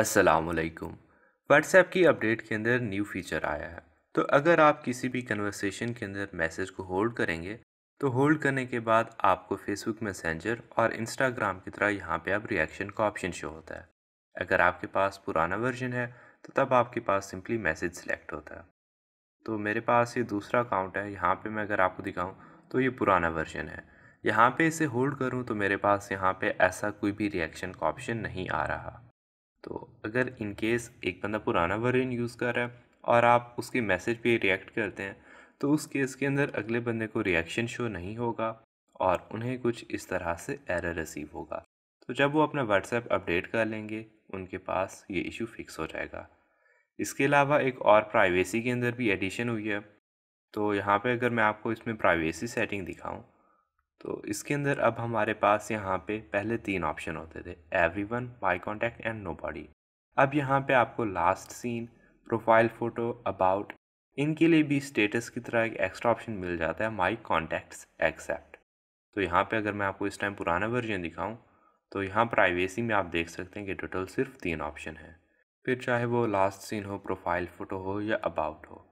असलकुम व्हाट्सएप की अपडेट के अंदर न्यू फीचर आया है तो अगर आप किसी भी कन्वर्सेशन के अंदर मैसेज को होल्ड करेंगे तो होल्ड करने के बाद आपको फेसबुक मैसेंजर और इंस्टाग्राम की तरह यहाँ पे आप रिएक्शन का ऑप्शन शो होता है अगर आपके पास पुराना वर्जन है तो तब आपके पास सिंपली मैसेज सेलेक्ट होता है तो मेरे पास ये दूसरा अकाउंट है यहाँ पर मैं अगर आपको दिखाऊँ तो ये पुराना वर्जन है यहाँ पर इसे होल्ड करूँ तो मेरे पास यहाँ पर ऐसा कोई भी रिएक्शन का ऑप्शन नहीं आ रहा तो अगर इन केस एक बंदा पुराना वर्जन यूज़ कर रहा है और आप उसके मैसेज पे रिएक्ट करते हैं तो उस केस के अंदर अगले बंदे को रिएक्शन शो नहीं होगा और उन्हें कुछ इस तरह से एरर रिसीव होगा तो जब वो अपना व्हाट्सएप अपडेट कर लेंगे उनके पास ये इशू फिक्स हो जाएगा इसके अलावा एक और प्राइवेसी के अंदर भी एडिशन हुई है तो यहाँ पे अगर मैं आपको इसमें प्राइवेसी सेटिंग दिखाऊं तो इसके अंदर अब हमारे पास यहाँ पे पहले तीन ऑप्शन होते थे every one my contact and nobody अब यहाँ पे आपको last seen profile photo about इनके लिए भी स्टेटस की तरह एक एक्स्ट्रा ऑप्शन मिल जाता है माई कॉन्टैक्ट्स एक्सेप्ट तो यहाँ पे अगर मैं आपको इस टाइम पुराना वर्जन दिखाऊँ तो यहाँ प्राइवेसी में आप देख सकते हैं कि टोटल सिर्फ तीन ऑप्शन हैं फिर चाहे वो लास्ट सीन हो प्रोफाइल फ़ोटो हो या अबाउट हो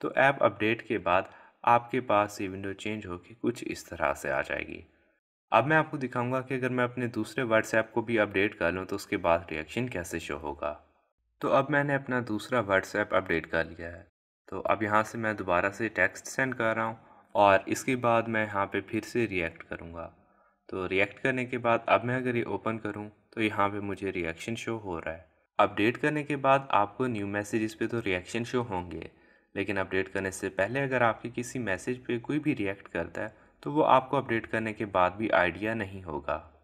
तो ऐप अपडेट के बाद आपके पास ये विंडो चेंज होकर कुछ इस तरह से आ जाएगी अब मैं आपको दिखाऊंगा कि अगर मैं अपने दूसरे व्हाट्सएप को भी अपडेट कर लूँ तो उसके बाद रिएक्शन कैसे शो होगा तो अब मैंने अपना दूसरा व्हाट्सएप अपडेट कर लिया है तो अब यहाँ से मैं दोबारा से टेक्स्ट सेंड कर रहा हूँ और इसके बाद मैं यहाँ पे फिर से रिएक्ट करूँगा तो रिएक्ट करने के बाद अब मैं अगर ये ओपन करूँ तो यहाँ पर मुझे रिएक्शन शो हो रहा है अपडेट करने के बाद आपको न्यू मैसेज पर तो रिएक्शन शो होंगे लेकिन अपडेट करने से पहले अगर आपके किसी मैसेज पे कोई भी रिएक्ट करता है तो वो आपको अपडेट करने के बाद भी आइडिया नहीं होगा